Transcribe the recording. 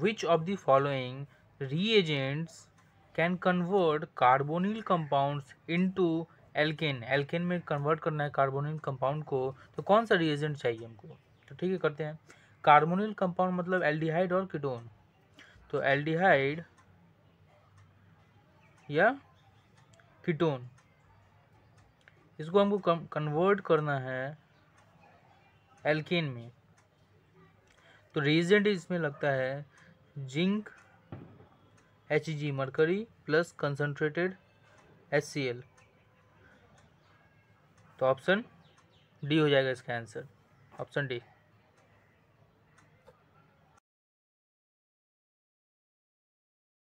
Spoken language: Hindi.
which of the following reagents can convert carbonyl into alkane alkane में कन्वर्ट करना है कार्बोनिल कंपाउंड को तो कौन सा रिएजेंट चाहिए हमको तो ठीक है करते हैं कार्बोनिल कंपाउंड मतलब एल्डिहाइड और कीटोन तो एल्डिहाइड या कीटोन इसको हमको कन्वर्ट करना है एल्केन में तो रिएजेंट इसमें लगता है zinc H G mercury plus concentrated H C L तो ऑप्शन डी हो जाएगा इसका आंसर ऑप्शन डी